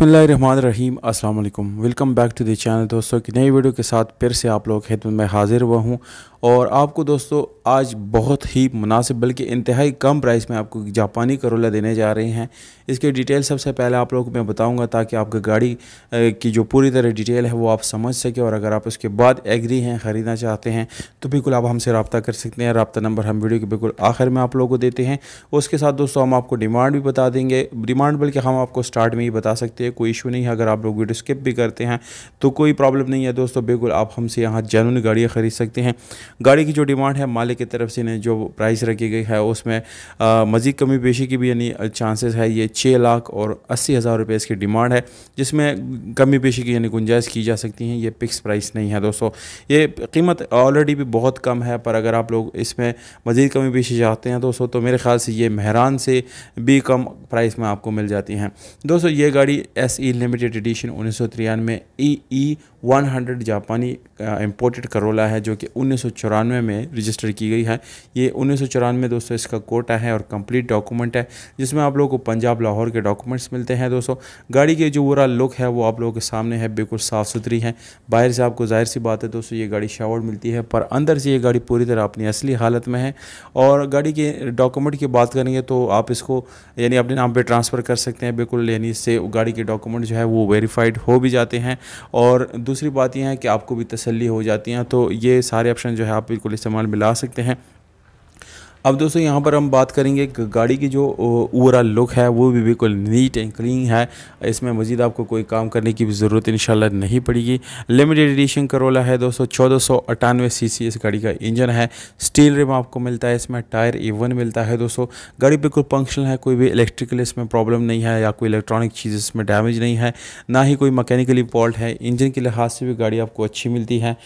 बसमीम् अस्सलाम वालेकुम welcome back to the channel दोस्तों की नई वीडियो के साथ फिर से आप लोग खिदमत में हाज़िर हुआ हूँ और आपको दोस्तों आज बहुत ही मुनासिब बल्कि इंतहाई कम प्राइस में आपको जापानी करोला देने जा रहे हैं इसके डिटेल सबसे पहले आप लोग मैं बताऊँगा ताकि आपकी गाड़ी की जो पूरी तरह डिटेल है वो आप समझ सकें और अगर आप उसके बाद एग्री हैं ख़रीदना चाहते हैं तो बिल्कुल आप हमसे रबता कर सकते हैं रबता नंबर हम वीडियो के बिल्कुल आखिर में आप लोगों को देते हैं उसके साथ दोस्तों हम आपको डिमांड भी बता देंगे डिमांड बल्कि हम आपको स्टार्ट में ही बता सकते सकते हैं कोई इशू नहीं है अगर आप लोग वीडियो स्किप भी करते हैं तो कोई प्रॉब्लम नहीं है दोस्तों बिल्कुल आप हमसे यहाँ जैनुन गाड़ियाँ ख़रीद सकते हैं गाड़ी की जो डिमांड है मालिक की तरफ से जो प्राइस रखी गई है उसमें मज़ीद कमी पेशी की भी यानी चांसेस है ये छः लाख और अस्सी हज़ार रुपये इसकी डिमांड है जिसमें कमी पेशी की यानी गुंजाइश की जा सकती है ये फिक्स प्राइस नहीं है दोस्तों ये कीमत ऑलरेडी भी बहुत कम है पर अगर आप लोग इसमें मज़ीद कमी पेशी चाहते हैं दोस्तों तो मेरे ख्याल से ये मेहरान से भी कम प्राइस में आपको मिल जाती हैं दोस्तों ये गाड़ी एस ई लिमिटेड एडिशन उन्नीस सौ तिरानवे ई ई वन हंड्रेड जापानी इम्पोर्टेड करोला है जो कि उन्नीस सौ चौरानवे में रजिस्टर की गई है ये उन्नीस सौ चौरानवे दोस्तों इसका कोटा है और कंप्लीट डॉक्यूमेंट है जिसमें आप लोगों को पंजाब लाहौर के डॉक्यूमेंट्स मिलते हैं दोस्तों गाड़ी की जो बुरा लुक है वो आप लोगों के सामने है बिल्कुल साफ़ सुथरी है बाहर से आपको ज़ाहिर सी बात है दोस्तों ये गाड़ी शावर मिलती है पर अंदर से ये गाड़ी पूरी तरह अपनी असली हालत में है और गाड़ी के डॉक्यूमेंट की बात करेंगे तो आप इसको यानी अपने नाम पर ट्रांसफ़र कर सकते हैं बिल्कुल यानी इससे गाड़ी के आपके डॉक्यूमेंट जो है वो वेरीफाइड हो भी जाते हैं और दूसरी बात यह है कि आपको भी तसली हो जाती हैं तो ये सारे ऑप्शन जो है आप बिल्कुल इस्तेमाल में ला सकते हैं अब दोस्तों यहाँ पर हम बात करेंगे गाड़ी की जो ओवरऑल लुक है वो भी बिल्कुल नीट एंड क्लीन है इसमें मज़ीद आपको कोई काम करने की भी ज़रूरत इन नहीं पड़ेगी लिमिटेड एडिशन करोला है दोस्तों चौदह सौ सीसी इस गाड़ी का इंजन है स्टील रिम आपको मिलता है इसमें टायर ए वन मिलता है दोस्तों गाड़ी बिल्कुल फंक्शनल है कोई भी इलेक्ट्रिकल इसमें प्रॉब्लम नहीं है या कोई इलेक्ट्रॉनिक चीज़ इसमें डैमेज नहीं है ना ही कोई मकैनिकली फॉल्ट है इंजन के लिहाज से भी गाड़ी आपको अच्छी मिलती है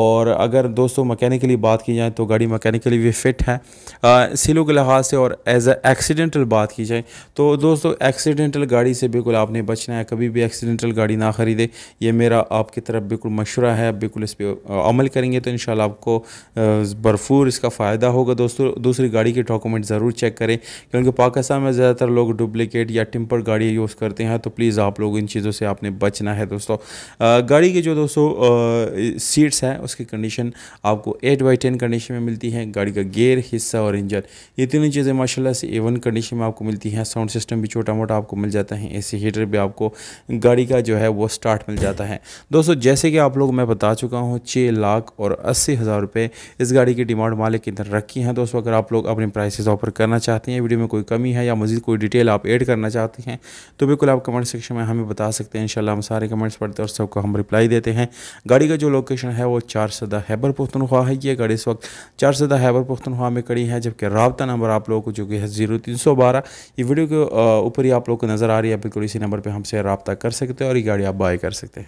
और अगर दोस्तों मकैनिकली बात की जाए तो गाड़ी मकैनिकली भी फिट है सिलो के लिहाज से और एज ए एक्सीडेंटल बात की जाए तो दोस्तों एक्सीडेंटल गाड़ी से बिल्कुल आपने बचना है कभी भी एक्सीडेंटल गाड़ी ना ख़रीदे ये मेरा आपकी तरफ बिल्कुल मशवरा है बिल्कुल इस पर अमल करेंगे तो इन आपको भरपूर इसका फ़ायदा होगा दोस्तों दूसरी गाड़ी के डॉक्यूमेंट ज़रूर चेक करें क्योंकि पाकिस्तान में ज़्यादातर लोग डुप्लिकेट या टिम्पर गाड़ी यूज़ करते हैं तो प्लीज़ आप लोग इन चीज़ों से आपने बचना है दोस्तों गाड़ी की जो दोस्तों सीट्स हैं उसकी कंडीशन आपको एट बाई टेन कंडीशन में मिलती है गाड़ी का गेयर हिस्सा और इंजन ये तीनों चीज़ें माशाल्लाह से एवन कंडीशन में आपको मिलती हैं साउंड सिस्टम भी छोटा मोटा आपको मिल जाता है एसी हीटर भी आपको गाड़ी का जो है वो स्टार्ट मिल जाता है दोस्तों जैसे कि आप लोग मैं बता चुका हूँ छः लाख और अस्सी हज़ार रुपये इस गाड़ी की डिमांड मालिक की तरफ रखी है दोस्तों अगर आप लोग अपने प्राइसेस ऑफर करना चाहते हैं वीडियो में कोई कमी है या मज़ीद कोई डिटेल आप एड करना चाहते हैं तो बिल्कुल आप कमेंट सेक्शन में हमें बता सकते हैं इंशाल्लाह हम सारे कमेंट्स पढ़ते और सबको हम रिप्लाई देते हैं गाड़ी का जो लोकेशन है वो चार सदा हैबर पुख्तनख्वा है ये गाड़ी इस वक्त चार सदा हैबर पुख्तनख्वा में कड़ी है के رابطہ નંબર આપ લોકો જો કે 0312 યે વિડિયો ઉપર આપ લોકો નેજર આ રહીયા બીકોડિસી નંબર પર हमसे رابطہ કર સકતે હે ઓર ઈ ગાડી આ બાય કર સકતે હે